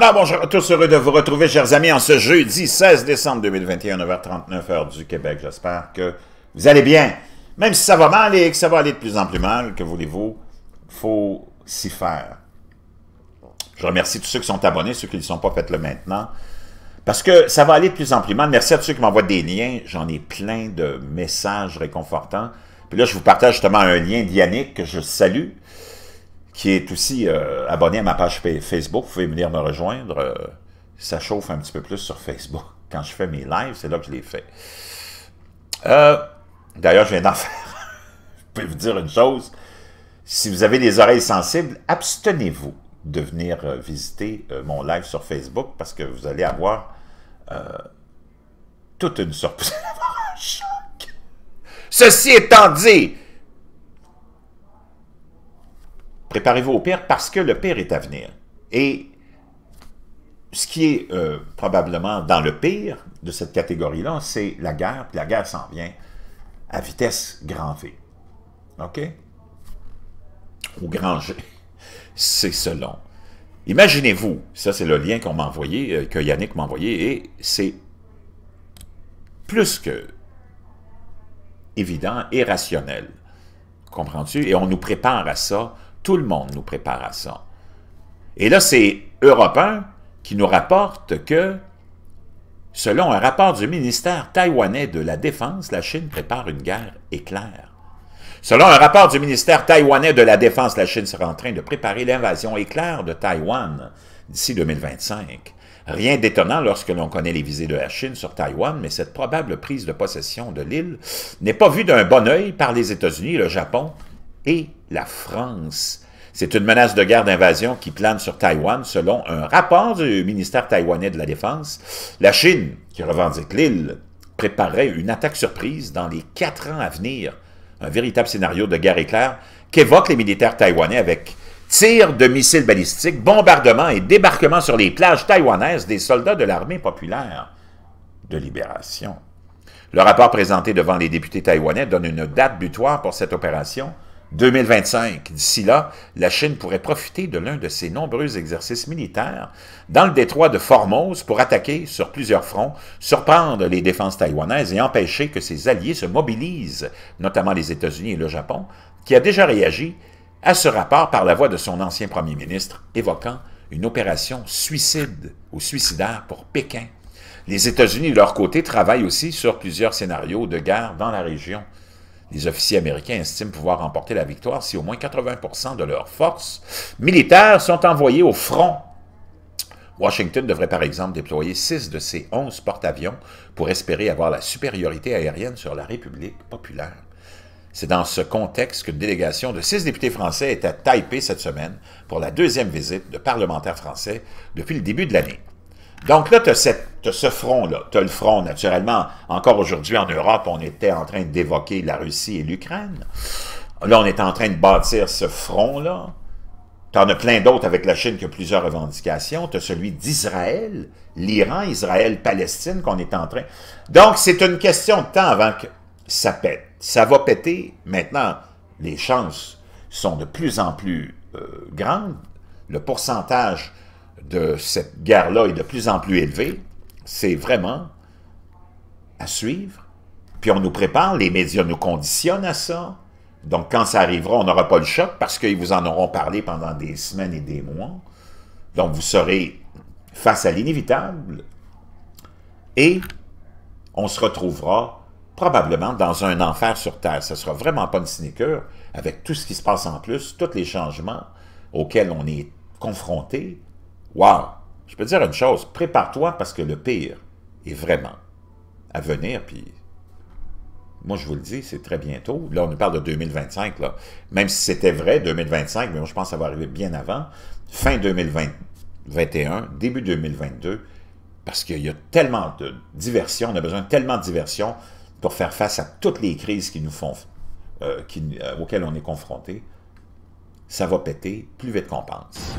Alors, bonjour à tous, heureux de vous retrouver, chers amis, en ce jeudi 16 décembre 2021, 9h39, du Québec. J'espère que vous allez bien. Même si ça va mal et que ça va aller de plus en plus mal, que voulez-vous, faut s'y faire. Je remercie tous ceux qui sont abonnés, ceux qui ne sont pas, fait le maintenant. Parce que ça va aller de plus en plus mal. Merci à tous ceux qui m'envoient des liens. J'en ai plein de messages réconfortants. Puis là, je vous partage justement un lien d'Yannick que je salue qui est aussi euh, abonné à ma page Facebook. Vous pouvez venir me rejoindre. Euh, ça chauffe un petit peu plus sur Facebook. Quand je fais mes lives, c'est là que je les fais. Euh, d'ailleurs, je viens d'en faire. je peux vous dire une chose. Si vous avez des oreilles sensibles, abstenez-vous de venir visiter mon live sur Facebook parce que vous allez avoir toute une surprise. un choc. Ceci étant dit, préparez-vous au pire parce que le pire est à venir. Et ce qui est euh, probablement dans le pire de cette catégorie-là, c'est la guerre, puis la guerre s'en vient à vitesse grand V. OK? Ou grand G. C'est selon. Imaginez-vous, ça c'est le lien qu'on m'a envoyé, euh, que Yannick m'a envoyé, et c'est plus que évident et rationnel. Comprends-tu? Et on nous prépare à ça tout le monde nous prépare à ça. Et là, c'est Europe qui nous rapporte que, selon un rapport du ministère taïwanais de la Défense, la Chine prépare une guerre éclair. Selon un rapport du ministère taïwanais de la Défense, la Chine sera en train de préparer l'invasion éclair de Taïwan d'ici 2025. Rien d'étonnant lorsque l'on connaît les visées de la Chine sur Taïwan, mais cette probable prise de possession de l'île n'est pas vue d'un bon oeil par les États-Unis, le Japon et la France. C'est une menace de guerre d'invasion qui plane sur Taïwan, selon un rapport du ministère taïwanais de la Défense. La Chine, qui revendique l'île, préparerait une attaque surprise dans les quatre ans à venir. Un véritable scénario de guerre éclair qu'évoquent les militaires taïwanais avec tirs de missiles balistiques, bombardements et débarquements sur les plages taïwanaises des soldats de l'armée populaire de libération. Le rapport présenté devant les députés taïwanais donne une date butoir pour cette opération – 2025. D'ici là, la Chine pourrait profiter de l'un de ses nombreux exercices militaires dans le détroit de Formose pour attaquer sur plusieurs fronts, surprendre les défenses taïwanaises et empêcher que ses alliés se mobilisent, notamment les États-Unis et le Japon, qui a déjà réagi à ce rapport par la voix de son ancien premier ministre, évoquant une opération suicide ou suicidaire pour Pékin. Les États-Unis, de leur côté, travaillent aussi sur plusieurs scénarios de guerre dans la région. Les officiers américains estiment pouvoir remporter la victoire si au moins 80 de leurs forces militaires sont envoyées au front. Washington devrait par exemple déployer 6 de ses 11 porte-avions pour espérer avoir la supériorité aérienne sur la République populaire. C'est dans ce contexte qu'une délégation de six députés français est à Taipei cette semaine pour la deuxième visite de parlementaires français depuis le début de l'année. Donc là, tu as, ce front-là. Tu as le front, naturellement. Encore aujourd'hui, en Europe, on était en train d'évoquer la Russie et l'Ukraine. Là, on est en train de bâtir ce front-là. Tu en as plein d'autres avec la Chine qui a plusieurs revendications. Tu as celui d'Israël, l'Iran, Israël, Palestine qu'on est en train... Donc, c'est une question de temps avant que ça pète. Ça va péter. Maintenant, les chances sont de plus en plus euh, grandes. Le pourcentage de cette guerre-là est de plus en plus élevée, c'est vraiment à suivre. Puis on nous prépare, les médias nous conditionnent à ça. Donc quand ça arrivera, on n'aura pas le choc parce qu'ils vous en auront parlé pendant des semaines et des mois. Donc vous serez face à l'inévitable et on se retrouvera probablement dans un enfer sur Terre. Ce ne sera vraiment pas une sinécure avec tout ce qui se passe en plus, tous les changements auxquels on est confronté Wow! Je peux te dire une chose, prépare-toi parce que le pire est vraiment à venir, puis moi, je vous le dis, c'est très bientôt. Là, on nous parle de 2025, là. Même si c'était vrai, 2025, mais je pense que ça va arriver bien avant. Fin 2021, début 2022, parce qu'il y a tellement de diversion, on a besoin de tellement de diversion pour faire face à toutes les crises euh, euh, auxquelles on est confronté. Ça va péter plus vite qu'on pense.